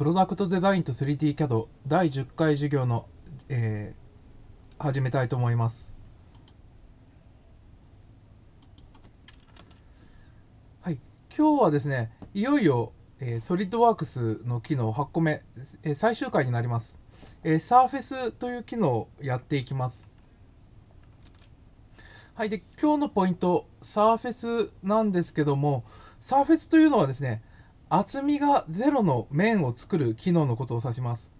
プロダクトデザインと 3DCAD 第10回授業の、えー、始めたいと思います。はい、今日はですね、いよいよ、えー、ソリッドワークスの機能8個目、えー、最終回になります。えー、フェスという機能をやっていきます。はい、で今日のポイント、サーフェスなんですけども、サーフェスというのはですね、厚みがロの面を作る機能のことを指します。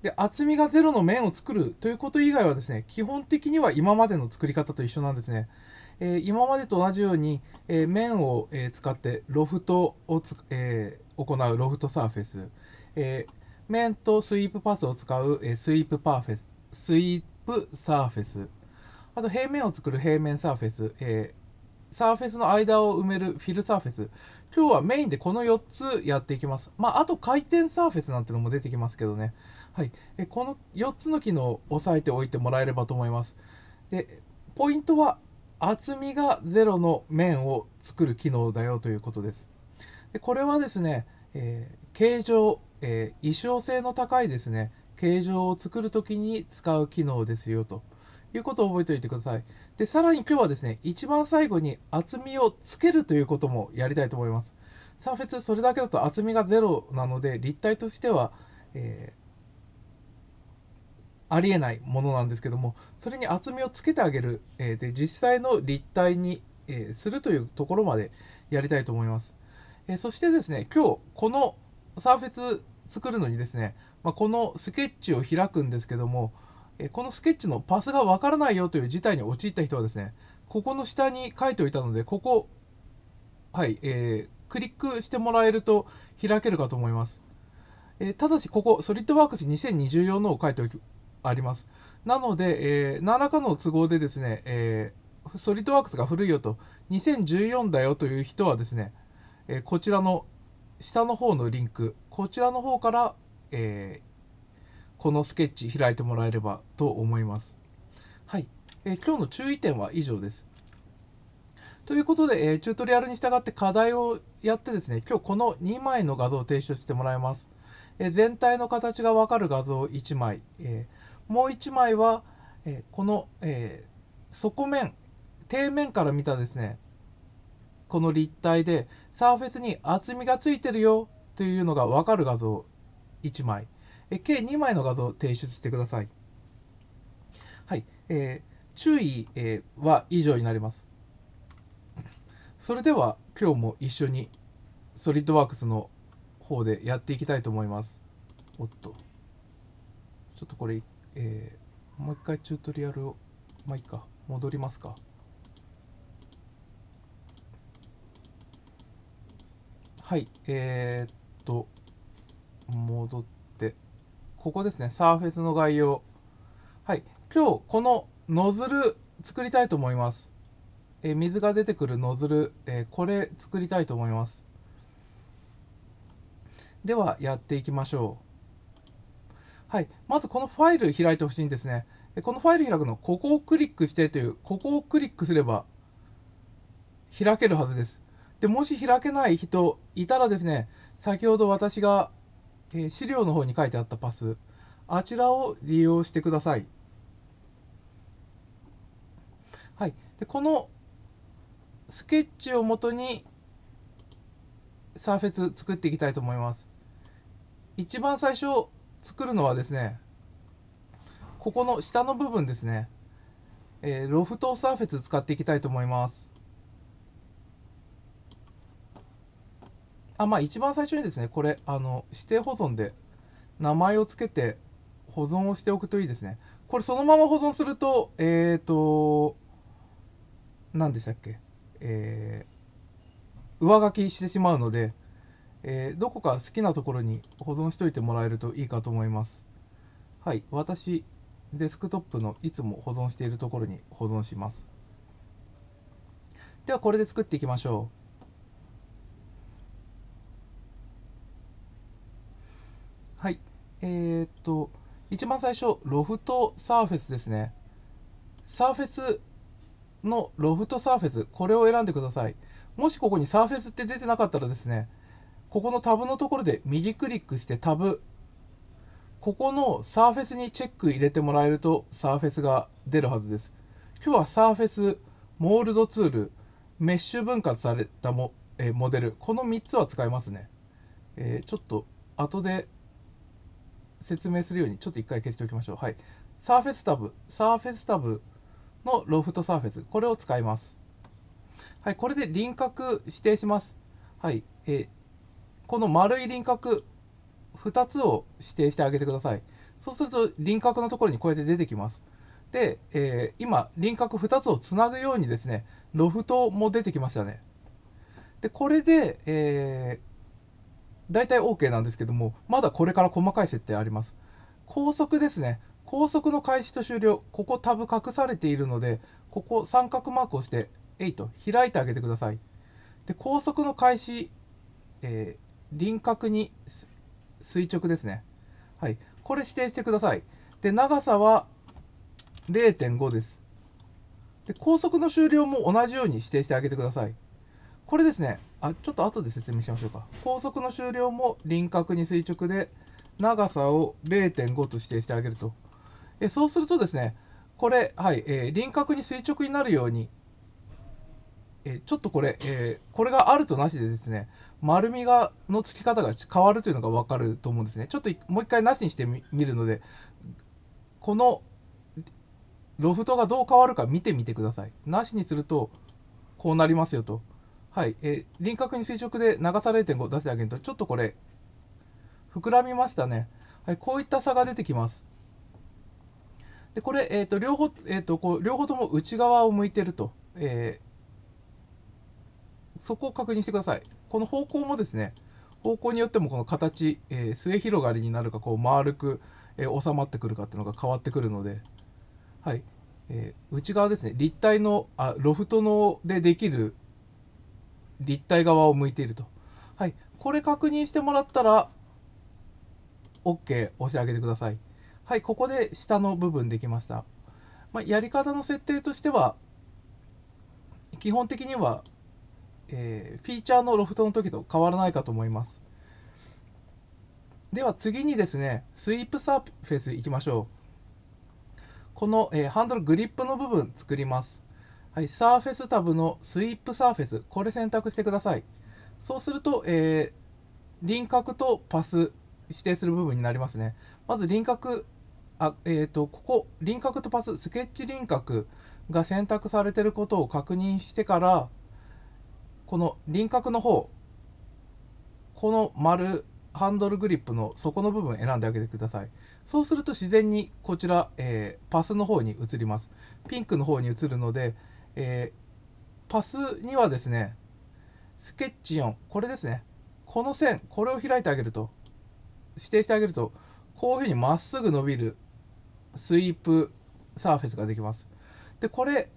で厚みがロの面を作るということ以外はですね、基本的には今までの作り方と一緒なんですね。えー、今までと同じように、えー、面を、えー、使ってロフトをつ、え行うロフトサーフェス、え面とスイープパスを使う、えスイープパーフェス、スイープサーフェス、あと平面を作る平面サーフェス、えサーフェスの間を埋めるフィルサーフェス、今日はメインでこの4つやっていきます。まあ、あと回転サーフェスなんてのも出てきますけどね。はい。この4つの機能を押さえておいてもらえればと思います。で、ポイントは厚みが0の面を作る機能だよということです。でこれはですね、えー、形状、えー、衣装性の高いですね、形状を作るときに使う機能ですよと。いうことを覚えておいてください。で、さらに今日はですね、一番最後に厚みをつけるということもやりたいと思います。サーフェスそれだけだと厚みが0なので、立体としては、えー、ありえないものなんですけども、それに厚みをつけてあげる、えー、で、実際の立体に、えー、するというところまでやりたいと思います。えそしてですね、今日このサーフェス作るのにですね、まあ、このスケッチを開くんですけども、えこのスケッチのパスがわからないよという事態に陥った人はですね、ここの下に書いておいたので、ここ、はい、えー、クリックしてもらえると開けるかと思います。えー、ただし、ここ、ソリッドワークス2024のを書いておき、あります。なので、えー、何らかの都合でですね、えー、ソリッドワークスが古いよと、2014だよという人はですね、えこちらの下の方のリンク、こちらの方から、えー、このスケッチ開いてもらえればと思います。はい、えー、今日の注意点は以上です。ということで、えー、チュートリアルに従って課題をやってですね、今日この2枚の画像を提出してもらいます。えー、全体の形がわかる画像1枚、えもう1枚は、えこの、え底面、底面から見たですね、この立体でサーフェスに厚みがついてるよというのがわかる画像1枚。え計2枚の画像を提出してください。はい。えー、注意、えー、は以上になります。それでは今日も一緒にソリッドワークスの方でやっていきたいと思います。おっと。ちょっとこれ、えー、もう一回チュートリアルを、まあ、いいか、戻りますか。はい、えー、っと、戻って。ここですね、サーフェスの概要。はい、今日このノズル作りたいと思います。え水が出てくるノズル、えー、これ作りたいと思います。ではやっていきましょう。はい、まずこのファイル開いてほしいんですね。このファイル開くの、ここをクリックしてという、ここをクリックすれば開けるはずです。で、もし開けない人いたらですね、先ほど私がえ資料の方に書いてあったパスあちらを利用してください。はい、でこのスケッチをもとにサーフェス作っていきたいと思います。一番最初作るのはですねここの下の部分ですね、えー、ロフトサーフェス使っていきたいと思います。あまあ一番最初にですねこれあの指定保存で名前を付けて保存をしておくといいですねこれそのまま保存するとえっ、ー、と何でしたっけえー、上書きしてしまうので、えー、どこか好きなところに保存しといてもらえるといいかと思いますはい私デスクトップのいつも保存しているところに保存しますではこれで作っていきましょうえー、っと、一番最初、ロフトサーフェスですね。サーフェスのロフトサーフェス、これを選んでください。もしここにサーフェスって出てなかったらですね、ここのタブのところで右クリックしてタブ、ここのサーフェスにチェック入れてもらえるとサーフェスが出るはずです。今日はサーフェス、モールドツール、メッシュ分割されたモ,、えモデル、この3つは使えますね。えー、ちょっと後で説明するようにちょっと一回消しておきましょう。はい。サーフェスタブ、サーフェスタブのロフトサーフェス、これを使います。はい、これで輪郭指定します。はい、えー、この丸い輪郭2つを指定してあげてください。そうすると輪郭のところにこうやって出てきます。で、えー、今輪郭2つをつなぐようにですね、ロフトも出てきましたね。で、これで、えー、大体 OK なんですけども、まだこれから細かい設定あります。高速ですね。高速の開始と終了。ここタブ隠されているので、ここ三角マークをして、8と開いてあげてください。で、高速の開始、えー、輪郭に垂直ですね。はい。これ指定してください。で、長さは0.5です。で、高速の終了も同じように指定してあげてください。これですね、あちょっと後で説明しましょうか高速の終了も輪郭に垂直で長さを0.5と指定してあげるとえそうするとですねこれ、はいえー、輪郭に垂直になるようにえちょっとこれ、えー、これがあるとなしでですね丸みがのつき方が変わるというのが分かると思うんですねちょっともう一回なしにしてみるのでこのロフトがどう変わるか見てみてくださいなしにするとこうなりますよと。はい、えー、輪郭に垂直で長さ0.5出してあげると、ちょっとこれ、膨らみましたね。はい、こういった差が出てきます。で、これ、えっ、ー、と、両方、えっ、ー、と、こう、両方とも内側を向いてると、えー、そこを確認してください。この方向もですね、方向によってもこの形、え末広がりになるか、こう、丸く、え収まってくるかっていうのが変わってくるので、はい、え内側ですね、立体の、あ、ロフトのでできる、立体側を向いていると。はい。これ確認してもらったら、OK 押してあげてください。はい、ここで下の部分できました。まあ、やり方の設定としては、基本的には、えー、フィーチャーのロフトの時と変わらないかと思います。では次にですね、スイープサーフェスいきましょう。この、えー、ハンドルグリップの部分作ります。はい、サーフェスタブのスイープサーフェス、これ選択してください。そうすると、えー、輪郭とパス指定する部分になりますね。まず輪郭、あえーと、ここ、輪郭とパス、スケッチ輪郭が選択されていることを確認してから、この輪郭の方、この丸、ハンドルグリップの底の部分選んであげてください。そうすると自然にこちら、えー、パスの方に移ります。ピンクの方に移るので、えー、パスにはですね、スケッチ4、これですね。この線、これを開いてあげると、指定してあげると、こういうふうにまっすぐ伸びるスイープサーフェスができます。で、これ、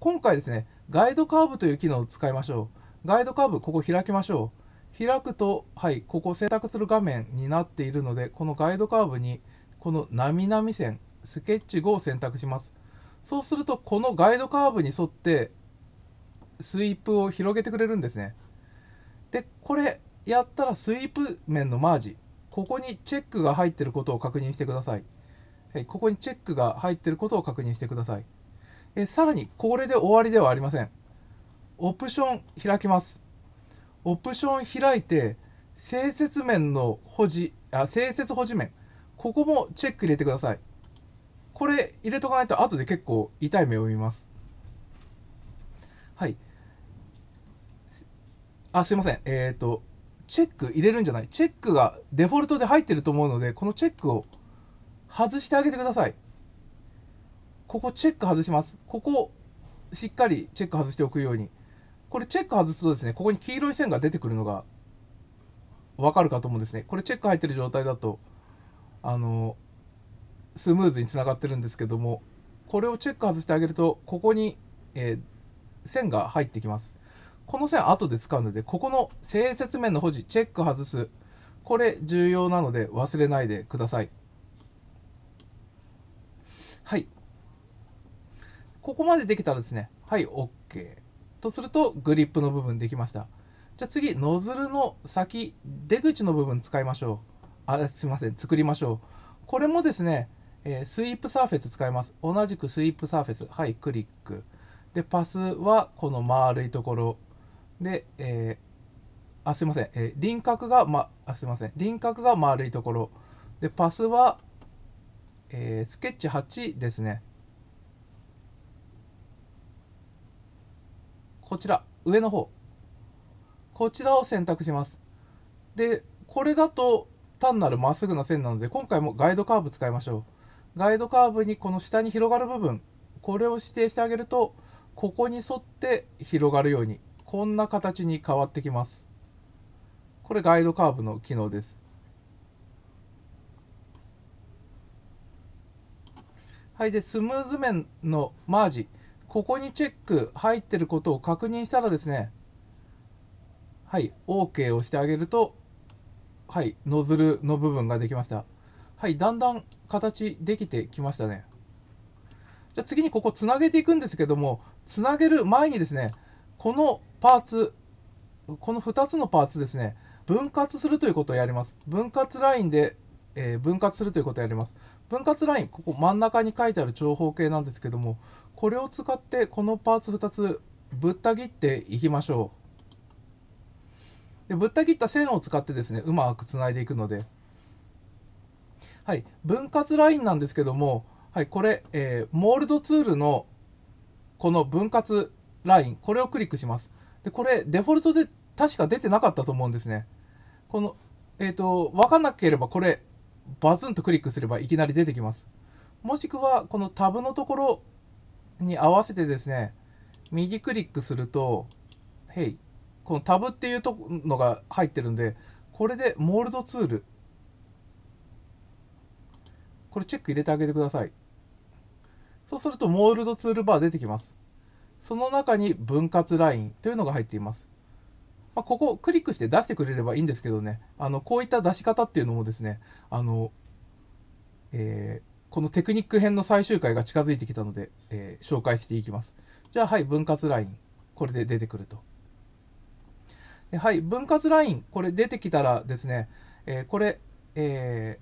今回ですね、ガイドカーブという機能を使いましょう。ガイドカーブ、ここ開きましょう。開くと、はい、ここ選択する画面になっているので、このガイドカーブに、このなみなみ線、スケッチ5を選択します。そうするとこのガイドカーブに沿ってスイープを広げてくれるんですねでこれやったらスイープ面のマージここにチェックが入ってることを確認してください、はい、ここにチェックが入ってることを確認してくださいえさらにこれで終わりではありませんオプション開きますオプション開いて性接面の保持あ正接保持面ここもチェック入れてくださいこれ入れとかないと後で結構痛い目を見ますはいあすいませんえっ、ー、とチェック入れるんじゃないチェックがデフォルトで入ってると思うのでこのチェックを外してあげてくださいここチェック外しますここしっかりチェック外しておくようにこれチェック外すとですねここに黄色い線が出てくるのがわかるかと思うんですねこれチェック入ってる状態だとあのスムーズにつながってるんですけどもこれをチェック外してあげるとここに、えー、線が入ってきますこの線後で使うのでここの整接面の保持チェック外すこれ重要なので忘れないでくださいはいここまでできたらですねはい OK とするとグリップの部分できましたじゃあ次ノズルの先出口の部分使いましょうあすいません作りましょうこれもですねえー、スイープサーフェス使います。同じくスイープサーフェス。はい、クリック。で、パスはこの丸いところ。で、えー、あ、すいません。えー、輪郭が、ま、あ、すいません。輪郭が丸いところ。で、パスは、えー、スケッチ8ですね。こちら、上の方。こちらを選択します。で、これだと単なるまっすぐな線なので、今回もガイドカーブ使いましょう。ガイドカーブにこの下に広がる部分これを指定してあげるとここに沿って広がるようにこんな形に変わってきますこれガイドカーブの機能ですはいでスムーズ面のマージここにチェック入ってることを確認したらですねはい OK をしてあげるとはいノズルの部分ができましたはい、だんだん形できてきましたね。じゃ次にここつなげていくんですけども、つなげる前にですね、このパーツ、この2つのパーツですね、分割するということをやります。分割ラインで、えー、分割するということをやります。分割ライン、ここ真ん中に書いてある長方形なんですけども、これを使ってこのパーツ2つぶった切っていきましょう。でぶった切った線を使ってですね、うまくつないでいくので。はい、分割ラインなんですけども、はい、これ、えー、モールドツールのこの分割ライン、これをクリックします。で、これ、デフォルトで確か出てなかったと思うんですね。この、えっ、ー、と、わかんなければ、これ、バズンとクリックすればいきなり出てきます。もしくは、このタブのところに合わせてですね、右クリックすると、ヘイ、このタブっていうとのが入ってるんで、これでモールドツールこれチェック入れてあげてください。そうすると、モールドツールバー出てきます。その中に分割ラインというのが入っています。まあ、ここをクリックして出してくれればいいんですけどね、あのこういった出し方っていうのもですね、あのえー、このテクニック編の最終回が近づいてきたので、えー、紹介していきます。じゃあ、はい、分割ライン。これで出てくると。はい、分割ライン。これ出てきたらですね、えー、これ、え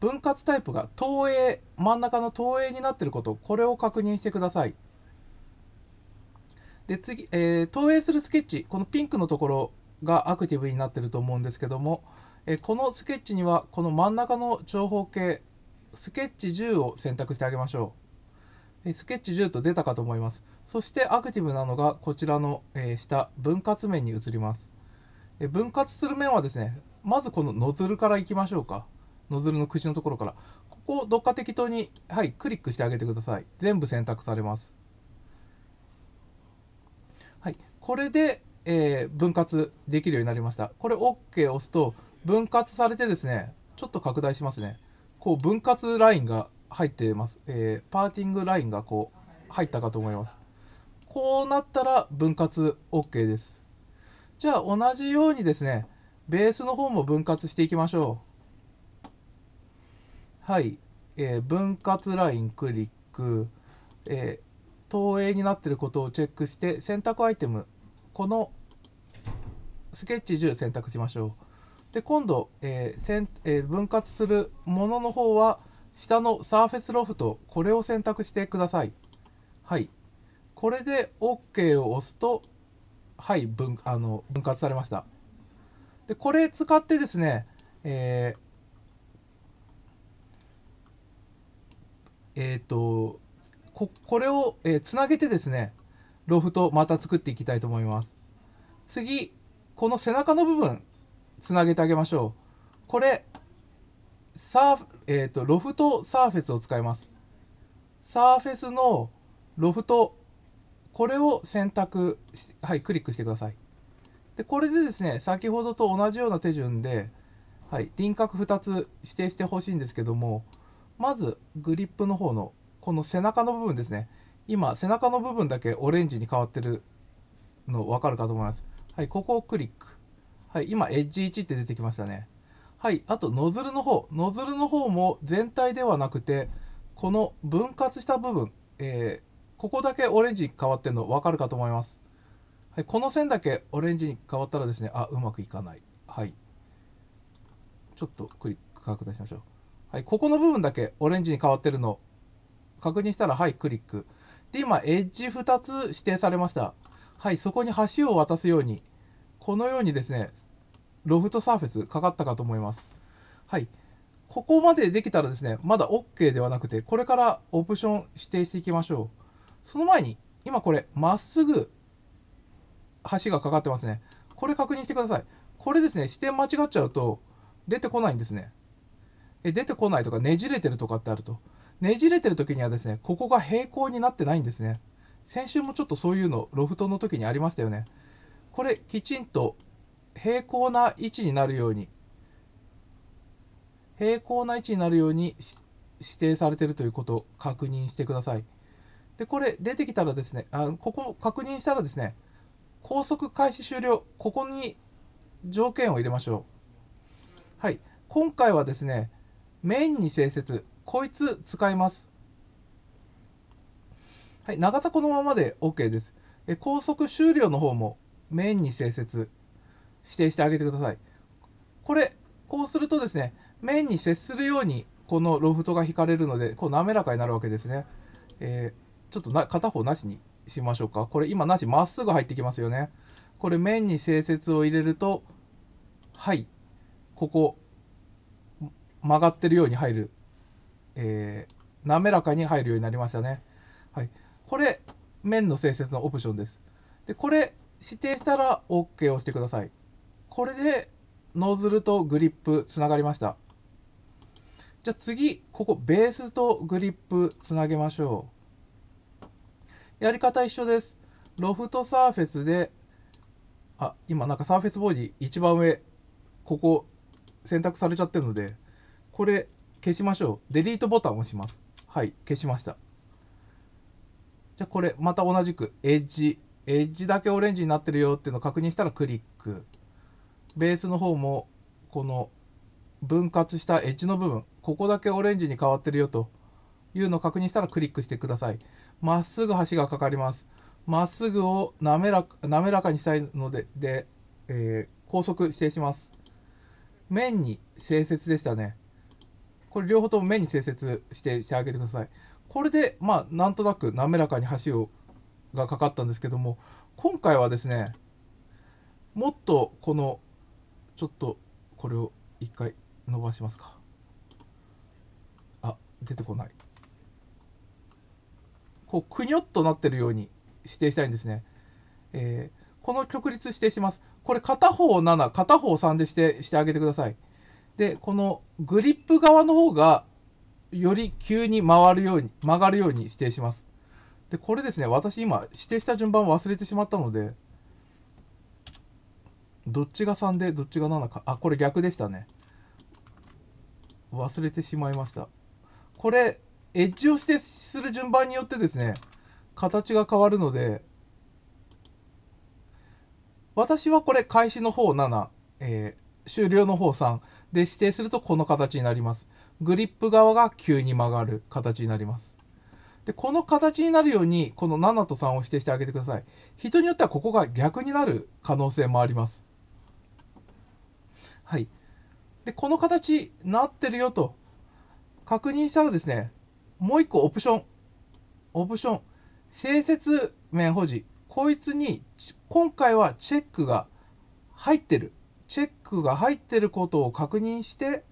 分割タイプが投影真ん中の投影になっていることこれを確認してくださいで次、えー、投影するスケッチこのピンクのところがアクティブになっていると思うんですけども、えー、このスケッチにはこの真ん中の長方形スケッチ10を選択してあげましょう、えー、スケッチ10と出たかと思いますそしてアクティブなのがこちらの、え下分割面に移ります、え分割する面はですねまずこのノズルからいきましょうかノズルの口のところから、ここをどっか適当に、はい、クリックしてあげてください。全部選択されます。はい、これで、えー、分割できるようになりました。これ OK を押すと、分割されてですね、ちょっと拡大しますね。こう、分割ラインが入っています。えー、パーティングラインがこう、入ったかと思います。こうなったら分割 OK です。じゃあ同じようにですね、ベースの方も分割していきましょう。はい、えー、分割ラインクリック、えー、投影になっていることをチェックして選択アイテムこのスケッチ10選択しましょうで今度、えーえー、分割するものの方は下のサーフェスロフトこれを選択してくださいはいこれで OK を押すとはい分あの分割されましたでこれ使ってですね、えーえっ、ー、とここれを、えー、つなげてですねロフトまた作っていきたいと思います次この背中の部分つなげてあげましょうこれサーえーと、ロフトサーフェスを使いますサーフェスのロフトこれを選択はいクリックしてくださいでこれでですね先ほどと同じような手順で、はい、輪郭2つ指定してほしいんですけどもまずグリップの方のこの背中の部分ですね今背中の部分だけオレンジに変わってるの分かるかと思いますはいここをクリックはい今エッジ1って出てきましたねはいあとノズルの方ノズルの方も全体ではなくてこの分割した部分、えー、ここだけオレンジに変わってるの分かるかと思いますはい、この線だけオレンジに変わったらですね、あ、うまくいかない。はい。ちょっとクリック拡大しましょう。はい、ここの部分だけオレンジに変わってるの確認したらはいクリックで今エッジ2つ指定されましたはいそこに橋を渡すようにこのようにですねロフトサーフェスかかったかと思いますはいここまでできたらですねまだ OK ではなくてこれからオプション指定していきましょうその前に今これまっすぐ橋がかかってますねこれ確認してくださいこれですね視点間違っちゃうと出てこないんですね出てこないとかねじれてるとかってあるとねじれてる時にはですねここが平行になってないんですね先週もちょっとそういうのロフトの時にありましたよねこれきちんと平行な位置になるように平行な位置になるように指定されてるということを確認してくださいでこれ出てきたらですねあここ確認したらですね高速開始終了ここに条件を入れましょうはい今回はですねメインに性説こいつ使いますはい長さこのままで OK ですえ高速終了の方もメインに性説指定してあげてくださいこれこうするとですね面に接するようにこのロフトが引かれるのでこう滑らかになるわけですね、えー、ちょっとな片方なしにしましょうかこれ今なしまっすぐ入ってきますよねこれ面に性設を入れるとはいここ曲がってるように入る、えー、滑らかに入るようになりましたね。はい、これ面の性質のオプションです。でこれ指定したら OK を押してください。これでノズルとグリップつながりました。じゃあ次ここベースとグリップつなげましょう。やり方一緒です。ロフトサーフェスであ今なんかサーフェスボディ一番上ここ選択されちゃってるのでこれ消しましょう。デリートボタンを押します。はい、消しました。じゃあこれまた同じくエッジ、エッジだけオレンジになってるよっていうのを確認したらクリック。ベースの方もこの分割したエッジの部分、ここだけオレンジに変わってるよというのを確認したらクリックしてください。まっすぐ橋がかかります。まっすぐを滑ら滑らかにしたいので、で、えー、高速指定します。面に整節でしたね。これ両方とも目に清接してしてあげてください。これで、まあ、なんとなく滑らかに橋をがかかったんですけども、今回はですね、もっとこの、ちょっとこれを一回伸ばしますか。あ、出てこない。こう、くにょっとなってるように指定したいんですね。えー、この曲率指定します。これ片方7、片方3でしてしてあげてください。でこのグリップ側の方がより急に回るように曲がるように指定しますでこれですね私今指定した順番忘れてしまったのでどっちが3でどっちが7かあこれ逆でしたね忘れてしまいましたこれエッジを指定する順番によってですね形が変わるので私はこれ開始の方7、えー、終了の方3で指定するとこの形になります。グリップ側が急に曲がる形になります。で、この形になるように、この7と3を指定してあげてください。人によってはここが逆になる可能性もあります。はい。で、この形なってるよと確認したらですね、もう1個オプション。オプション。整節面保持。こいつに、今回はチェックが入ってる。チェックが入ってることを確認して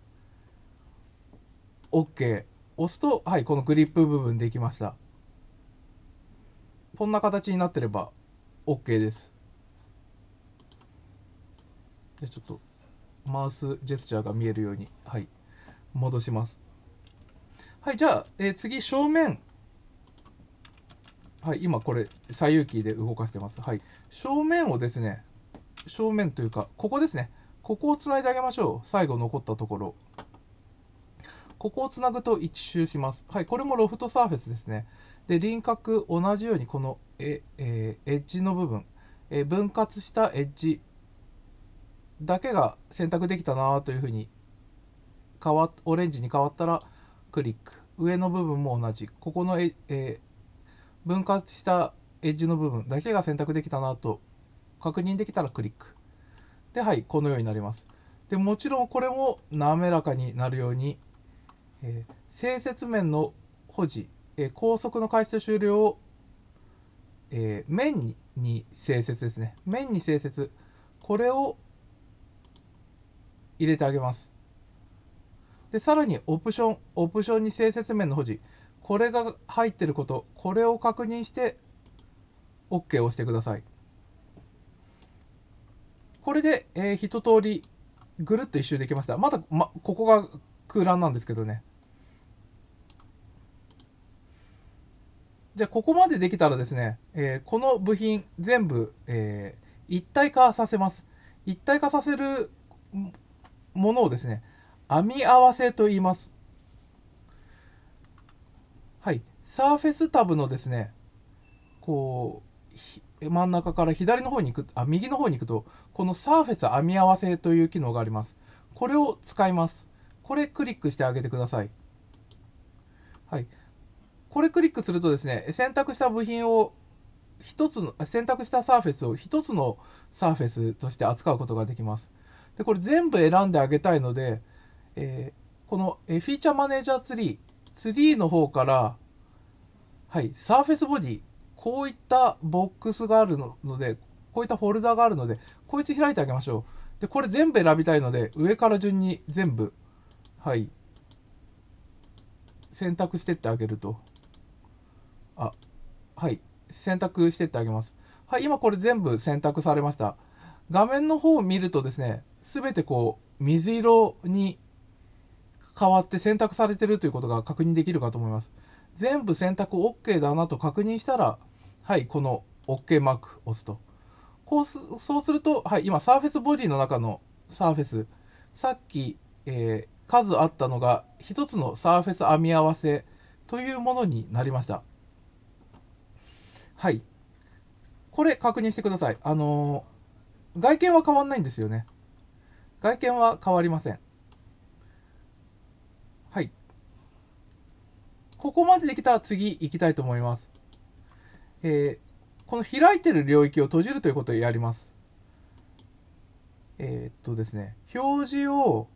OK 押すとはいこのグリップ部分できましたこんな形になってれば OK ですじゃちょっとマウスジェスチャーが見えるようにはい戻しますはいじゃあ、えー、次正面はい今これ左右キーで動かしてますはい正面をですね正面というかここですねここをつないであげましょう最後残ったところここをつなぐと1周しますはいこれもロフトサーフェスですねで輪郭同じようにこのえ、えー、エッジの部分、えー、分割したエッジだけが選択できたなというふうに変わオレンジに変わったらクリック上の部分も同じここのえ、えー、分割したエッジの部分だけが選択できたなと確認できたらクリックではいこのようになりますでもちろんこれも滑らかになるように、えー、性接面の保持、えー、高速の回数終了を、えー、面にに性接ですね面に性接これを入れてあげますでさらにオプションオプションに性接面の保持これが入ってることこれを確認して OK を押してくださいこれで、えー、一通りぐるっと一周できました。まだ、ま、ここが空欄なんですけどね。じゃあ、ここまでできたらですね、えー、この部品全部、えー、一体化させます。一体化させるものをですね、編み合わせと言います。はい。サーフェスタブのですね、こう、真ん中から左の方に行くあ右の方に行くとこのサーフェス編み合わせという機能がありますこれを使いますこれクリックしてあげてくださいはいこれクリックするとですね選択した部品を一つの選択したサーフェスを一つのサーフェスとして扱うことができますでこれ全部選んであげたいので、えー、このフィーチャーマネージャーツリーツリーの方からはいサーフェスボディこういったボックスがあるので、こういったフォルダがあるので、こいつ開いてあげましょう。で、これ全部選びたいので、上から順に全部、はい、選択してってあげると。あ、はい、選択してってあげます。はい、今これ全部選択されました。画面の方を見るとですね、すべてこう、水色に変わって選択されてるということが確認できるかと思います。全部選択 OK だなと確認したら、はい、この OK マーク押すと。こうすそうすると、はい、今、サーフェスボディの中のサーフェス、さっき、えー、数あったのが1つのサーフェス編み合わせというものになりました。はい。これ確認してください。あのー、外見は変わんないんですよね。外見は変わりません。ここまでできたら次行きたいと思います。えー、この開いてる領域を閉じるということをやります。えー、っとですね、表示を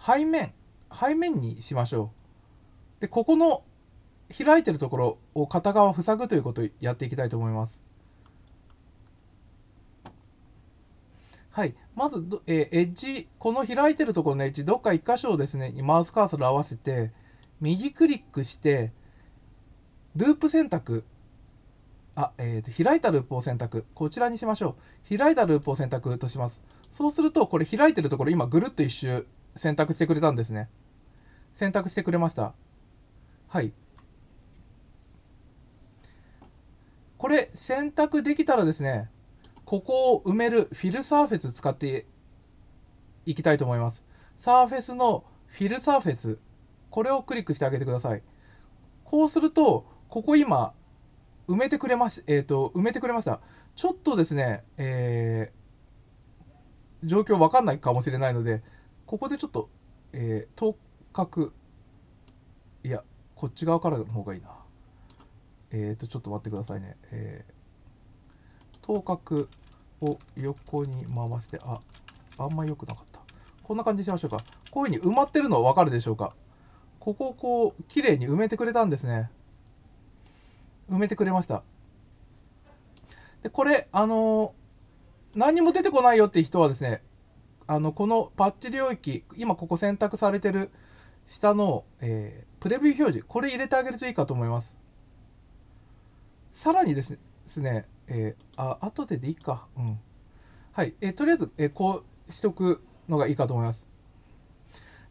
背面、背面にしましょう。で、ここの開いてるところを片側塞ぐということをやっていきたいと思います。はい、まず、えエッジ、この開いてるところのエッジ、どっか1箇所をですね、マウスカーソル合わせて、右クリックして、ループ選択、あ、えーと、開いたループを選択、こちらにしましょう。開いたループを選択とします。そうすると、これ開いてるところ、今ぐるっと一周選択してくれたんですね。選択してくれました。はい。これ、選択できたらですね、ここを埋めるフィルサーフェス使っていきたいと思います。サーフェスのフィルサーフェス、これをクリックしてあげてください。こうすると、ここ今、埋めてくれまし、えっ、ー、と、埋めてくれました。ちょっとですね、えー、状況わかんないかもしれないので、ここでちょっと、えー、頭角、いや、こっち側からの方がいいな。えっ、ー、と、ちょっと待ってくださいね。えー等角を横に回してああんま良くなかったこんな感じにしましょうかこういうふうに埋まってるのわ分かるでしょうかここをこう綺麗に埋めてくれたんですね埋めてくれましたでこれあのー、何も出てこないよって人はですねあのこのパッチ領域今ここ選択されてる下の、えー、プレビュー表示これ入れてあげるといいかと思いますさらにですねえー、あ後ででいいかうんはい、えー、とりあえず、えー、こうしとくのがいいかと思います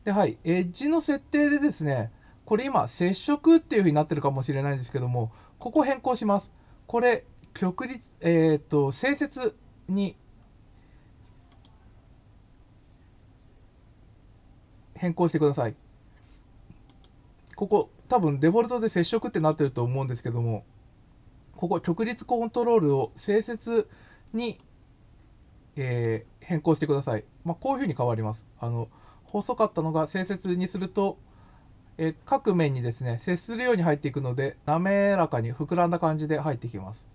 ではいエッジの設定でですねこれ今接触っていうふうになってるかもしれないんですけどもここ変更しますこれ極率えっ、と正節に変更してくださいここ多分デフォルトで接触ってなってると思うんですけどもここ直立コントロールを性節に、えー、変更してください、まあ、こういうふうに変わりますあの細かったのが整節にすると、えー、各面にですね接するように入っていくので滑らかに膨らんだ感じで入ってきます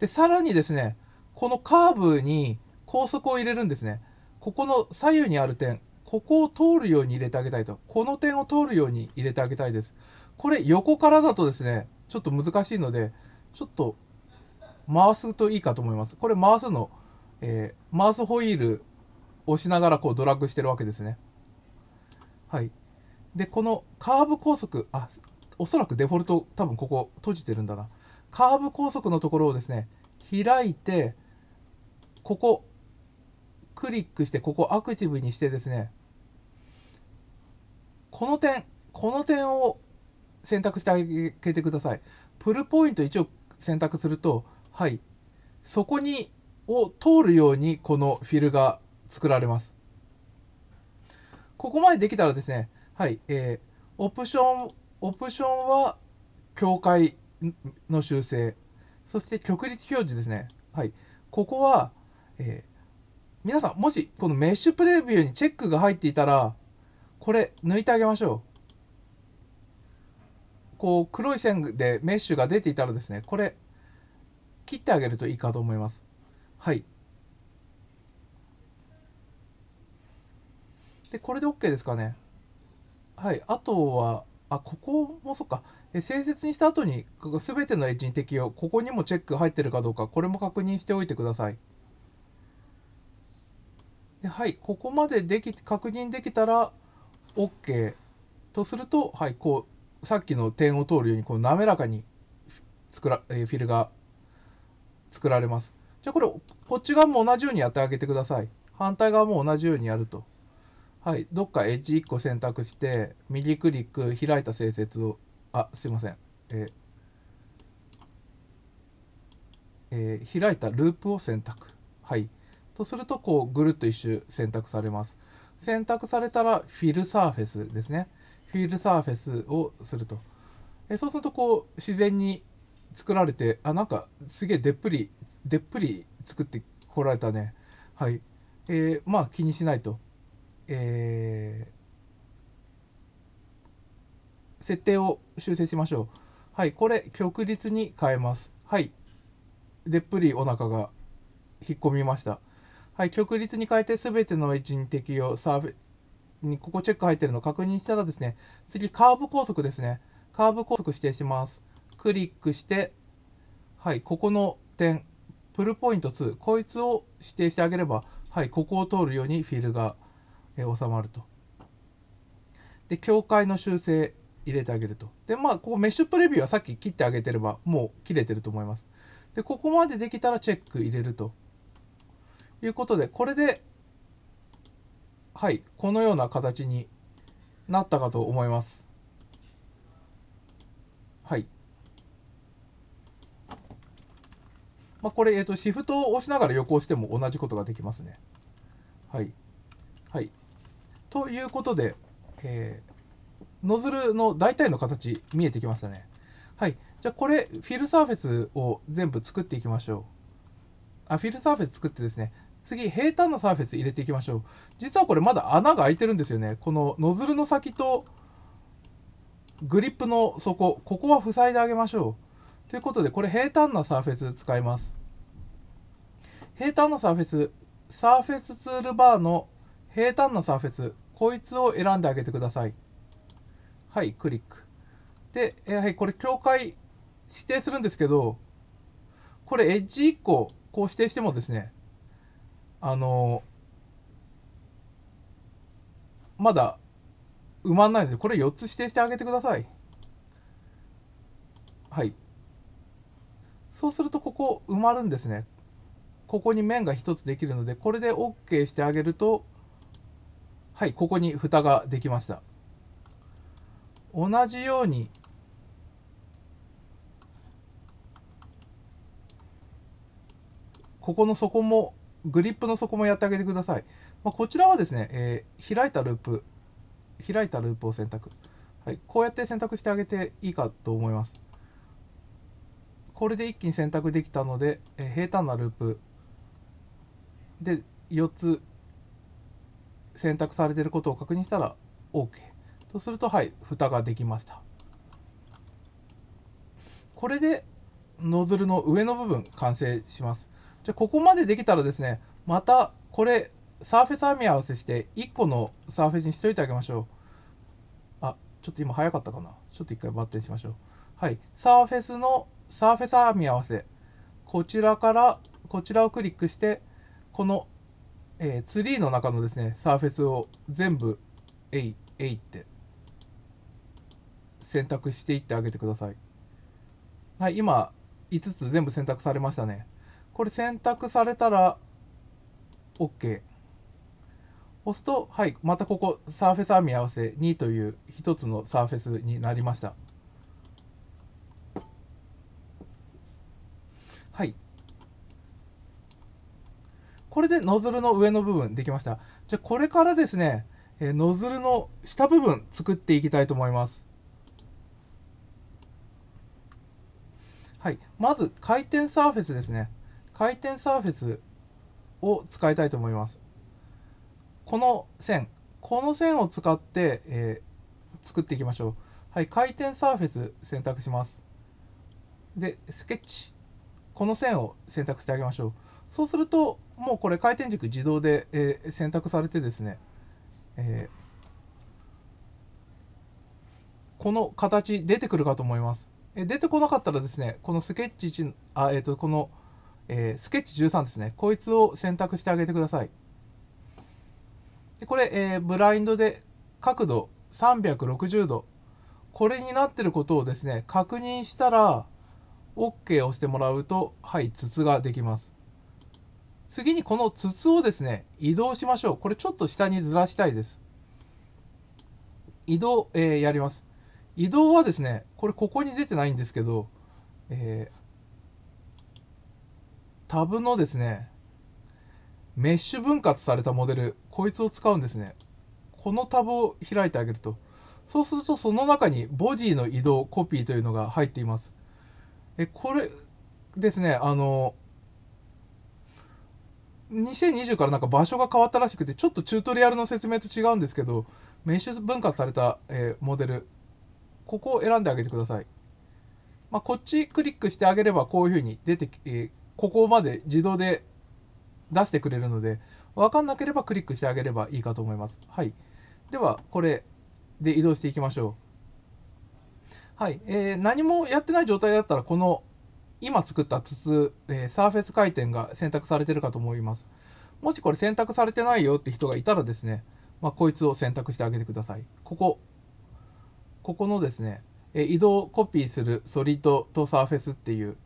でさらにですねこのカーブに高速を入れるんですねここの左右にある点ここを通るように入れてあげたいとこの点を通るように入れてあげたいですこれ横からだとですねちょっと難しいのでちょっと回すといいかと思います。これ回すの、えー、回すホイール押しながらこうドラッグしてるわけですね。はい。で、このカーブ高速、あ、おそらくデフォルト多分ここ閉じてるんだな。カーブ高速のところをですね、開いて、ここ、クリックして、ここアクティブにしてですね、この点、この点を選択してあげてください。プルポイント一応選択するとはいそこにを通るようにこのフィルが作られますここまでできたらですねはいえー、オプションオプションは境界の修正そして曲率表示ですねはいここは、えー、皆さんもしこのメッシュプレビューにチェックが入っていたらこれ抜いてあげましょうこう黒い線でメッシュが出ていたらですねこれ切ってあげるといいかと思いますはいでこれで OK ですかねはいあとはあここもそっかえ清節にした後にすべてのエッジに適用ここにもチェック入ってるかどうかこれも確認しておいてくださいではいここまででき確認できたら OK とするとはいこうさっきの点を通るようにこう滑らかに作ら、えー、フィルが作られます。じゃあこれこっち側も同じようにやってあげてください。反対側も同じようにやると。はい、どっかエッジ1個選択して右クリック開いた性節をあすいません、えーえー、開いたループを選択。はい、とするとこうぐるっと一周選択されます。選択されたらフィルサーフェスですね。フィールサーフェスをするとえそうするとこう自然に作られてあなんかすげえでっぷりでっぷり作ってこられたねはいえー、まあ気にしないとえー、設定を修正しましょうはいこれ極率に変えますはいでっぷりお腹が引っ込みましたはい極率に変えて全ての位置に適用サーフにここチェック入ってるの確認したらですね、次カーブ高速ですね。カーブ高速指定します。クリックして、はい、ここの点、プルポイント2、こいつを指定してあげれば、はい、ここを通るようにフィルが、え収まると。で、境界の修正入れてあげると。で、まあ、ここメッシュプレビューはさっき切ってあげてれば、もう切れてると思います。で、ここまでできたらチェック入れると。いうことで、これではいこのような形になったかと思いますはい、まあ、これ、えーと、シフトを押しながら横をしても同じことができますねはいはいということで、えー、ノズルの大体の形見えてきましたねはいじゃあこれフィルサーフェスを全部作っていきましょうあフィルサーフェス作ってですね次、平坦なサーフェス入れていきましょう。実はこれまだ穴が開いてるんですよね。このノズルの先とグリップの底、ここは塞いであげましょう。ということで、これ平坦なサーフェス使います。平坦なサーフェス、サーフェスツールバーの平坦なサーフェス、こいつを選んであげてください。はい、クリック。で、えはりこれ境界指定するんですけど、これエッジ1個こう指定してもですね、あのまだ埋まんないのでこれ4つ指定してあげてくださいはいそうするとここ埋まるんですねここに面が1つできるのでこれで OK してあげるとはいここに蓋ができました同じようにここの底もグリップの底もやってあげてください。まあ、こちらはですね、えー、開いたループ、開いたループを選択。はい、こうやって選択してあげていいかと思います。これで一気に選択できたので、えー、平坦なループで4つ選択されていることを確認したら OK。とすると、はい、蓋ができました。これでノズルの上の部分完成します。じゃあここまでできたらですねまたこれサーフェス編み合わせして1個のサーフェスにしといてあげましょうあちょっと今早かったかなちょっと一回バッテンしましょうはいサーフェスのサーフェス編み合わせこちらからこちらをクリックしてこの、えー、ツリーの中のですねサーフェスを全部えいえいって選択していってあげてくださいはい今5つ全部選択されましたねこれ選択されたら OK 押すとはいまたここサーフェス編み合わせ2という一つのサーフェスになりましたはいこれでノズルの上の部分できましたじゃあこれからですねノズルの下部分作っていきたいと思いますはい、まず回転サーフェスですね。回転サーフェスを使いたいと思います。この線、この線を使って、えー、作っていきましょう。はい、回転サーフェス選択します。で、スケッチ。この線を選択してあげましょう。そうすると、もうこれ回転軸自動で、えー、選択されてですね、えー、この形出てくるかと思います。え出てこなかったらですね、このスケッチ1、あ、えっ、と、このえー、スケッチ13ですね。こいつを選択してあげてください。でこれ、えー、ブラインドで角度360度。これになってることをですね、確認したら、OK を押してもらうと、はい、筒ができます。次にこの筒をですね、移動しましょう。これちょっと下にずらしたいです。移動、えー、やります。移動はですね、これここに出てないんですけど、えー、タブのですね、メッシュ分割されたモデル、こいつを使うんですね。このタブを開いてあげると。そうするとその中にボディの移動コピーというのが入っています。えこれですね、あの、2020からなんか場所が変わったらしくて、ちょっとチュートリアルの説明と違うんですけど、メッシュ分割された、えー、モデル、ここを選んであげてください。まあ、こっちクリックしてあげればこういうふうに出て、えー、ここまで自動で出してくれるので、わかんなければクリックしてあげればいいかと思います。はい。では、これで移動していきましょう。はい。えー、何もやってない状態だったら、この今作った筒、えー、サーフェス回転が選択されてるかと思います。もしこれ選択されてないよって人がいたらですね、まあ、こいつを選択してあげてください。ここ、ここのですね、え移動コピーするソリッドとサーフェスっていう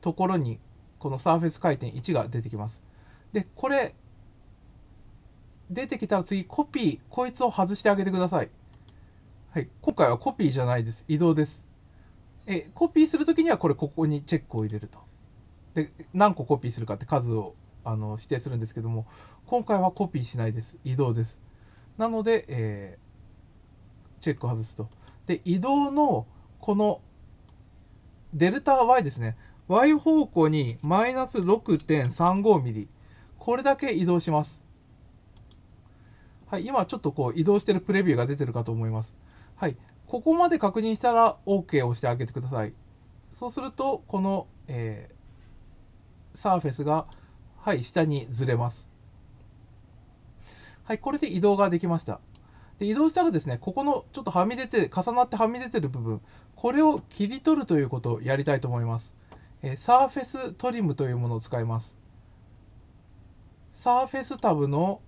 ところにこのサーフェス回転1が出てきます。で、これ、出てきたら次、コピー、こいつを外してあげてください。はい、今回はコピーじゃないです。移動です。え、コピーするときにはこれ、ここにチェックを入れると。で、何個コピーするかって数をあの指定するんですけども、今回はコピーしないです。移動です。なので、えー、チェックを外すと。で、移動のこのデルタ Y ですね。y 方向にマイナス6 3 5ミリ。これだけ移動します。はい、今ちょっとこう移動してるプレビューが出てるかと思います。はい、ここまで確認したら OK を押してあげてください。そうすると、この、えー、サーフェスが、はい、下にずれます。はい、これで移動ができました。で移動したらですね、ここのちょっとはみ出て、重なってはみ出てる部分、これを切り取るということをやりたいと思います。えー、サーフェストリムというものを使いますサーフェスタブの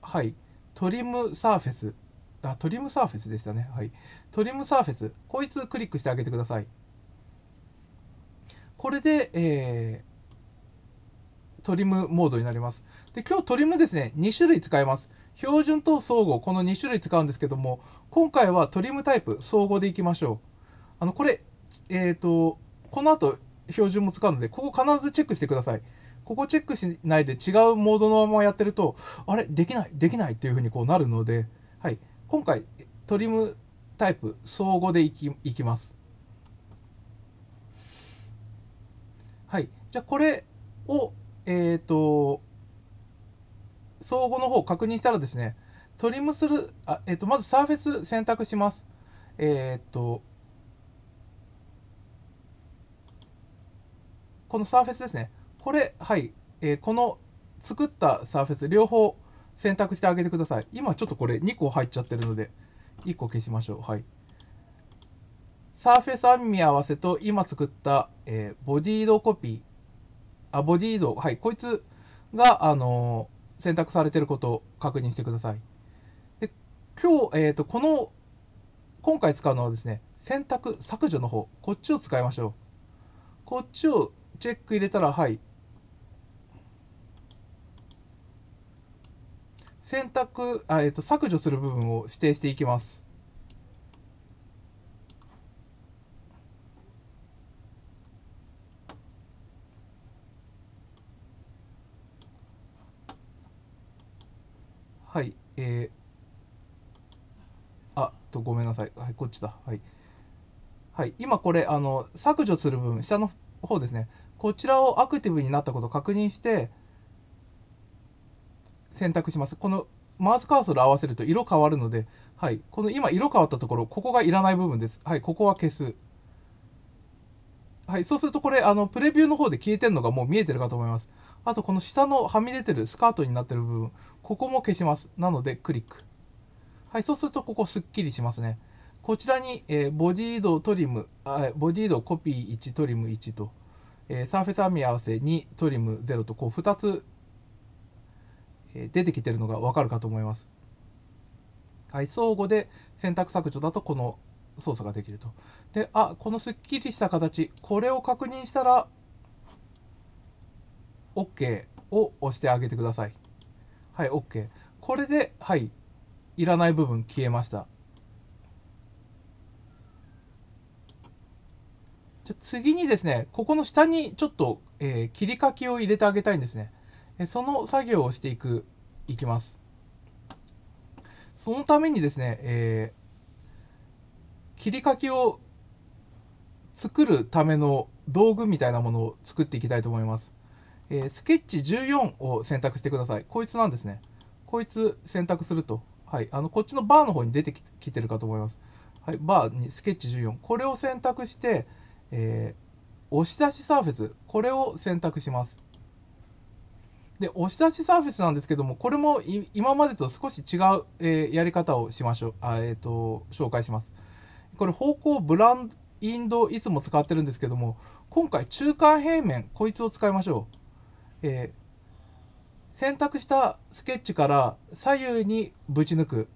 はいトリムサーフェスあトリムサーフェスでしたねはいトリムサーフェスこいつクリックしてあげてくださいこれで、えー、トリムモードになりますで今日トリムですね2種類使えます標準と相互この2種類使うんですけども今回はトリムタイプ総合でいきましょうあのこれえっ、ー、とこの後標準も使うので、ここ必ずチェックしてください。ここチェックしないで違うモードのままやってると、あれできないできないっていうふうにこうなるので、はい。今回、トリムタイプ、相互でいきいきます。はい。じゃあ、これを、えっ、ー、と、相互の方確認したらですね、トリムする、あえっ、ー、と、まずサーフェス選択します。えっ、ー、と、このサーフェスですね。これ、はい、えー、この作ったサーフェス、両方選択してあげてください。今ちょっとこれ2個入っちゃってるので、1個消しましょう。はい。サーフェス編み合わせと今作った、えー、ボディードコピー、あ、ボディード、はい、こいつが、あのー、選択されてることを確認してください。で、今日、えっ、と、この、今回使うのはですね、選択削除の方、こっちを使いましょう。こっちをチェック入れたらはい選択あ、えっと、削除する部分を指定していきますはい、えー、あとごめんなさい、はい、こっちだ、はい、はい、今これあの削除する部分下の方ですねこちらをアクティブになったことを確認して選択します。このマウスカーソル合わせると色変わるので、はい、この今色変わったところ、ここがいらない部分です。はい、ここは消す。はい、そうするとこれ、あの、プレビューの方で消えてるのがもう見えてるかと思います。あと、この下のはみ出てるスカートになってる部分、ここも消します。なので、クリック。はい、そうするとここすっきりしますね。こちらに、えー、ボディードトリム、あボディードコピー1、トリム1と。えー、サーフェス編み合わせにトリム0とこう2つ、え出てきてるのが分かるかと思います。はい、相互で選択削除だとこの操作ができると。で、あ、このすっきりした形、これを確認したら、OK を押してあげてください。はい、OK。これで、はい、いらない部分消えました。じゃ次にですね、ここの下にちょっと、えー、切り欠きを入れてあげたいんですね。えその作業をしていく、いきます。そのためにですね、えー、切り欠きを作るための道具みたいなものを作っていきたいと思います。えー、スケッチ14を選択してください。こいつなんですね。こいつ選択すると、はい、あのこっちのバーの方に出てきてるかと思います。はい、バーにスケッチ14。これを選択して、えー、押し出しサーフェスこれを選択しますで押し出しサーフェスなんですけどもこれも今までと少し違う、えー、やり方をしましょうあ、えーと、紹介しますこれ方向ブランインドいつも使ってるんですけども今回中間平面こいつを使いましょう、えー、選択したスケッチから左右にぶち抜く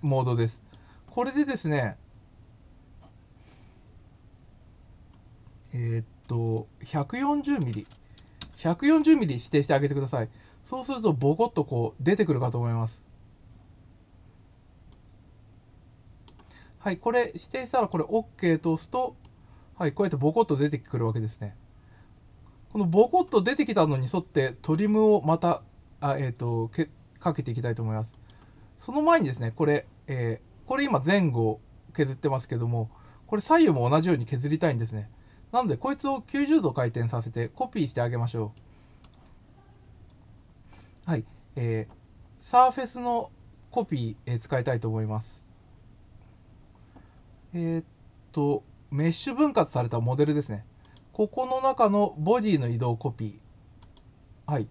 モードですこれでですねえー、っと 140mm140mm 指定してあげてくださいそうするとボコッとこう出てくるかと思いますはいこれ指定したらこれ OK と押すとはいこうやってボコッと出てくるわけですねこのボコッと出てきたのに沿ってトリムをまたあ、えーと、とけかけていきたいと思います。その前にですね、これ、えー、これ今前後削ってますけども、これ左右も同じように削りたいんですね。なので、こいつを90度回転させてコピーしてあげましょう。はい。えー、サーフェスのコピー、えー、使いたいと思います。えー、っと、メッシュ分割されたモデルですね。ここの中のボディの移動コピー。はい。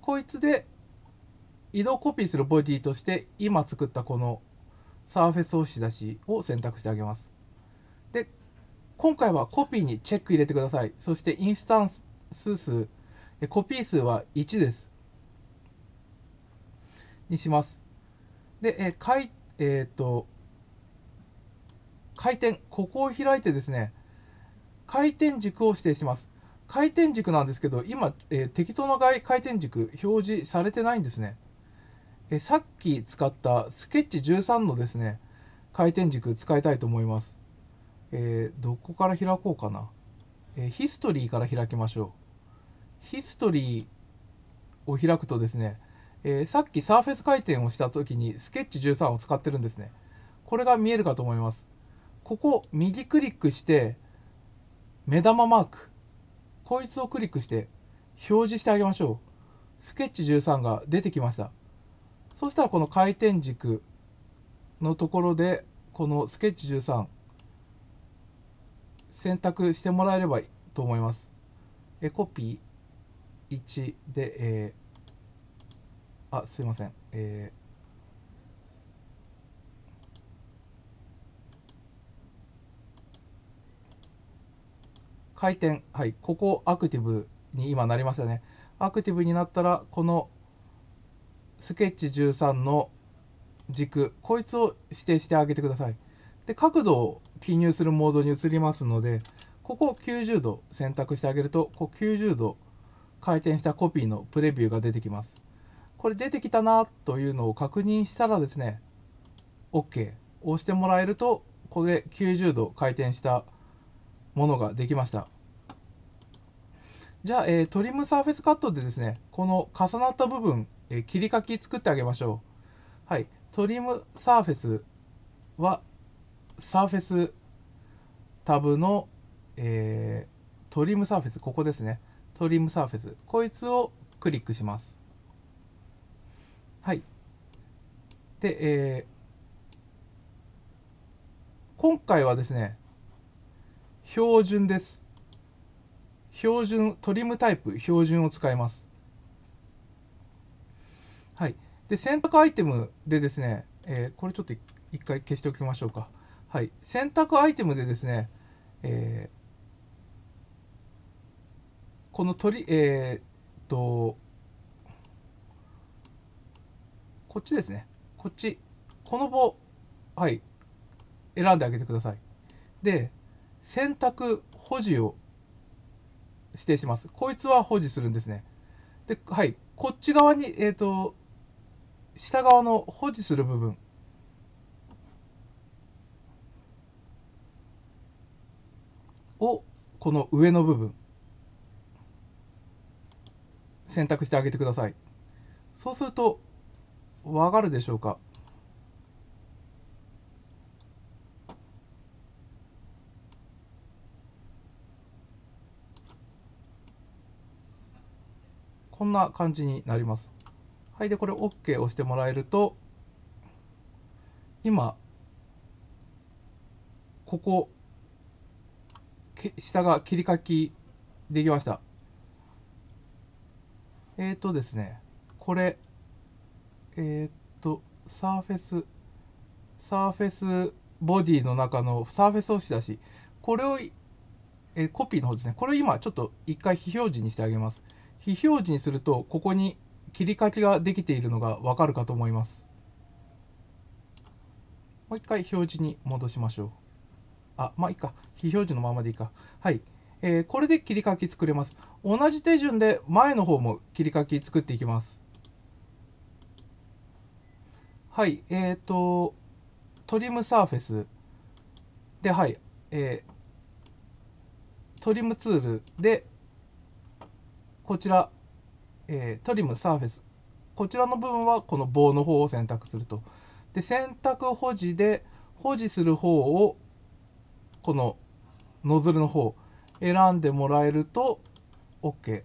こいつで移動コピーするボディとして今作ったこのサーフェス押し出しを選択してあげます。今回はコピーにチェック入れてください。そしてインスタンス数、コピー数は1です。にします。で、えかいえー、と、回転、ここを開いてですね、回転軸を指定します。回転軸なんですけど、今、えー、適当な回転軸表示されてないんですね。えー、さっき使ったスケッチ13のですね、回転軸使いたいと思います。えー、どこから開こうかな、えー、ヒストリーから開きましょうヒストリーを開くとですね、えー、さっきサーフェス回転をした時にスケッチ13を使ってるんですねこれが見えるかと思いますここ右クリックして目玉マークこいつをクリックして表示してあげましょうスケッチ13が出てきましたそしたらこの回転軸のところでこのスケッチ13選択してもらえればと思います。えコピー1で、えー、あ、すいません。えー回転、はい、ここアクティブに今なりますよね。アクティブになったら、このスケッチ13の軸、こいつを指定してあげてください。で、角度を記入するモードに移りますので、ここを90度選択してあげると、こう90度回転したコピーのプレビューが出てきます。これ出てきたなというのを確認したらですね、OK 押してもらえると、これ90度回転したものができました。じゃあ、えー、トリムサーフェスカットでですね、この重なった部分、えー、切り欠き作ってあげましょう。はい、トリムサーフェスは、サーフェスタブの、えー、トリムサーフェスここですねトリムサーフェスこいつをクリックしますはいで、えー、今回はですね標準です標準トリムタイプ標準を使いますはいで選択アイテムでですね、えー、これちょっと一回消しておきましょうかはい、選択アイテムでですね、えー、この鳥、えー、っと、こっちですね。こっち。この棒。はい。選んであげてください。で、選択保持を指定します。こいつは保持するんですね。で、はい。こっち側に、えっ、と、下側の保持する部分。この上の部分選択してあげてくださいそうするとわかるでしょうかこんな感じになりますはいでこれ OK 押してもらえると今ここ下が切り欠きできましたえっ、ー、とですねこれえっ、ー、とサーフェスサーフェスボディの中のサーフェス押し出しこれを、えー、コピーの方ですねこれを今ちょっと一回非表示にしてあげます非表示にするとここに切り欠きができているのがわかるかと思いますもう一回表示に戻しましょうあ、まあいいか。非表示のままでいいか。はい。えー、これで切り欠き作れます。同じ手順で前の方も切り欠き作っていきます。はい、えっ、ー、と、トリムサーフェスで、はい、えー、トリムツールで、こちら、えー、トリムサーフェス、こちらの部分はこの棒の方を選択すると。で、選択保持で、保持する方をこのノズルの方選んでもらえると OK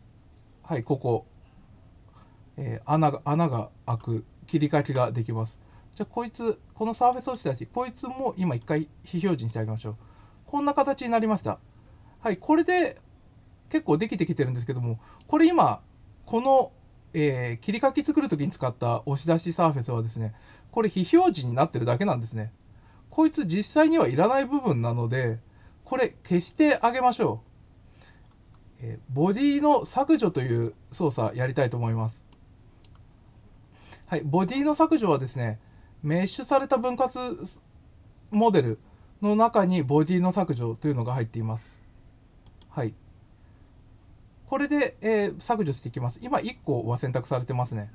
はいここ、えー、穴が穴が開く切り欠きができますじゃこいつこのサーフェス落ちたしこいつも今一回非表示にしてあげましょうこんな形になりましたはいこれで結構できてきてるんですけどもこれ今この、えー、切り欠き作る時に使った押し出しサーフェスはですねこれ非表示になってるだけなんですねこいつ実際にはいらない部分なのでこれ消してあげましょう、えー、ボディの削除という操作やりたいと思いますはいボディの削除はですねメッシュされた分割モデルの中にボディの削除というのが入っていますはいこれで、えー、削除していきます今1個は選択されてますね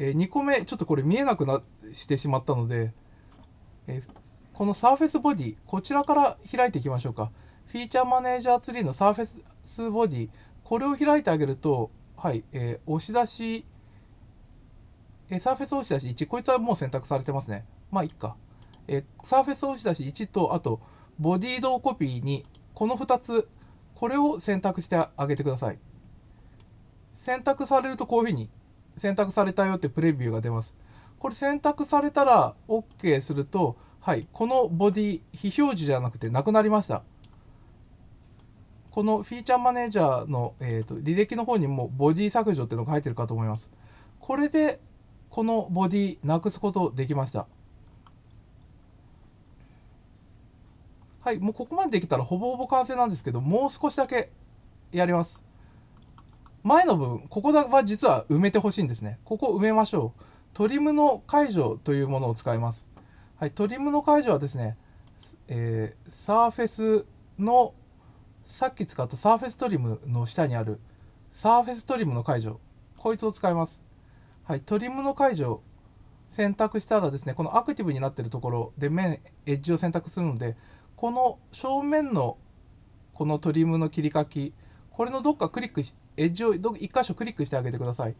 えー、2個目ちょっとこれ見えなくなしてしまったので、えーこの Surface ボディ、こちらから開いていきましょうか。フィーチャーマネージャーツリーの Surface ボディ、これを開いてあげると、はい、えー、押し出し、えー、Surface 押し出し1、こいつはもう選択されてますね。まあ、いっか。えー、Surface 押し出し1と、あと、ボディ同コピー2、この2つ、これを選択してあげてください。選択されるとこういうふうに、選択されたよってプレビューが出ます。これ選択されたら OK すると、はいこのボディ非表示じゃなくてなくなりましたこのフィーチャーマネージャーの、えーと、履歴の方にもボディ削除っていうのが入ってるかと思います。これでこのボディなくすことできました。はい、もうここまでできたらほぼほぼ完成なんですけど、もう少しだけやります。前の部分、ここは実は埋めてほしいんですね。ここ埋めましょう。トリムの解除というものを使います。はい、トリムの解除はですね、えー、サーフェスのさっき使ったサーフェストリムの下にあるサーフェストリムの解除こいつを使います、はい、トリムの解除選択したらですねこのアクティブになっているところで面エッジを選択するのでこの正面のこのトリムの切り欠きこれのどっかクリックしエッジを1箇所クリックしてあげてください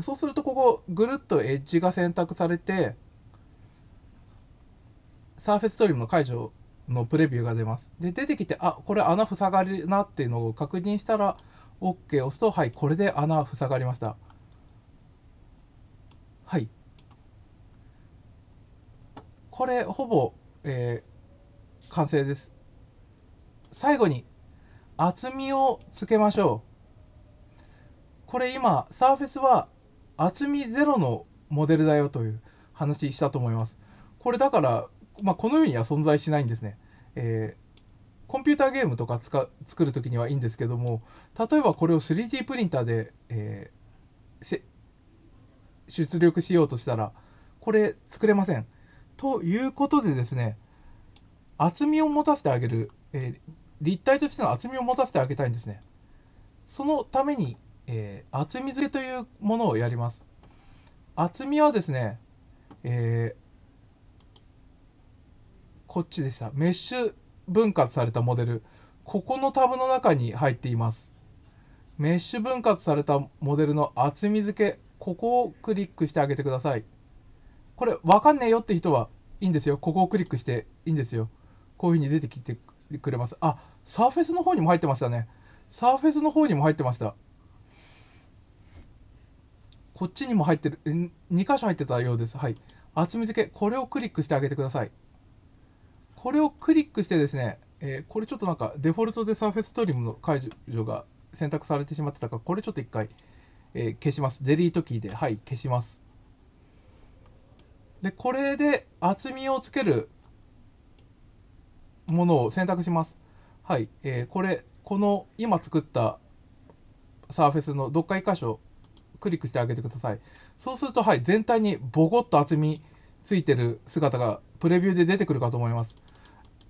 そうするとここぐるっとエッジが選択されてサーフェストリームの解除のプレビューが出ます。で出てきてあこれ穴塞がるなっていうのを確認したら OK 押すとはいこれで穴塞がりました。はいこれほぼ、えー、完成です。最後に厚みをつけましょう。これ今サーフェスは厚みゼロのモデルだよという話したと思います。これだからまあ、このようには存在しないんですね。えー、コンピューターゲームとか作る時にはいいんですけども例えばこれを 3D プリンターで、えー、出力しようとしたらこれ作れません。ということでですね厚みを持たせてあげる、えー、立体としての厚みを持たせてあげたいんですね。そのために、えー、厚み付けというものをやります。厚みはですね、えーこっちでした。メッシュ分割されたモデル。ここのタブの中に入っています。メッシュ分割されたモデルの厚み付け、ここをクリックしてあげてください。これ、わかんねえよって人はいいんですよ。ここをクリックしていいんですよ。こういうふうに出てきてくれます。あ、サーフェスの方にも入ってましたね。サーフェスの方にも入ってました。こっちにも入ってる。2箇所入ってたようです。はい。厚み付け、これをクリックしてあげてください。これをクリックしてですね、えー、これちょっとなんかデフォルトでサーフェストリムの解除が選択されてしまってたから、これちょっと一回、えー、消します。デリートキーで、はい、消します。で、これで厚みをつけるものを選択します。はい、えー、これ、この今作ったサーフェスのどっか1箇所クリックしてあげてください。そうすると、はい、全体にボコッと厚みついてる姿がプレビューで出てくるかと思います。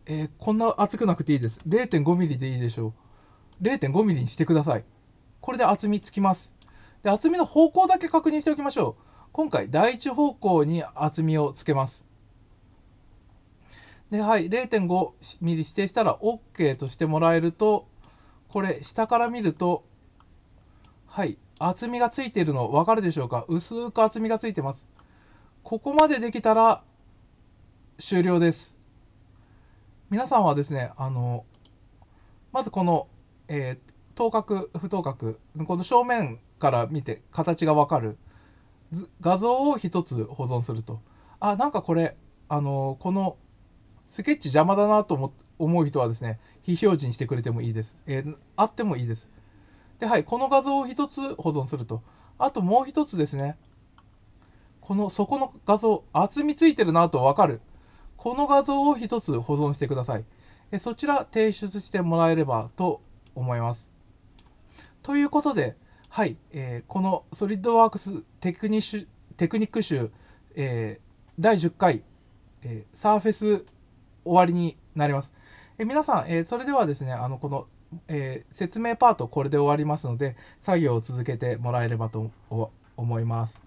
えー、こんな厚くなくていいです。0.5mm でいいでしょう。0.5mm にしてください。これで厚みつきます。で、厚みの方向だけ確認しておきましょう。今回、第一方向に厚みをつけます。で、はい、0.5mm 指定したら OK としてもらえると、これ、下から見ると、はい、厚みがついているの分かるでしょうか薄く厚みがついてます。ここまでできたら終了です。皆さんはですねあのまずこの、えー、等角不等角この正面から見て形が分かる画像を1つ保存するとあなんかこれあのこのスケッチ邪魔だなと思う人はですね非表示にしてくれてもいいです、えー、あってもいいですではいこの画像を1つ保存するとあともう1つですねこの底の画像厚みついてるなと分かるこの画像を一つ保存してください。えそちら提出してもらえればと思います。ということで、はい、えー、このソリッドワークステクニッテクニック集、えー、第10回、えー、サーフェス終わりになります。え皆さん、えそれではですね、あのこの、え説明パートこれで終わりますので、作業を続けてもらえればと思います。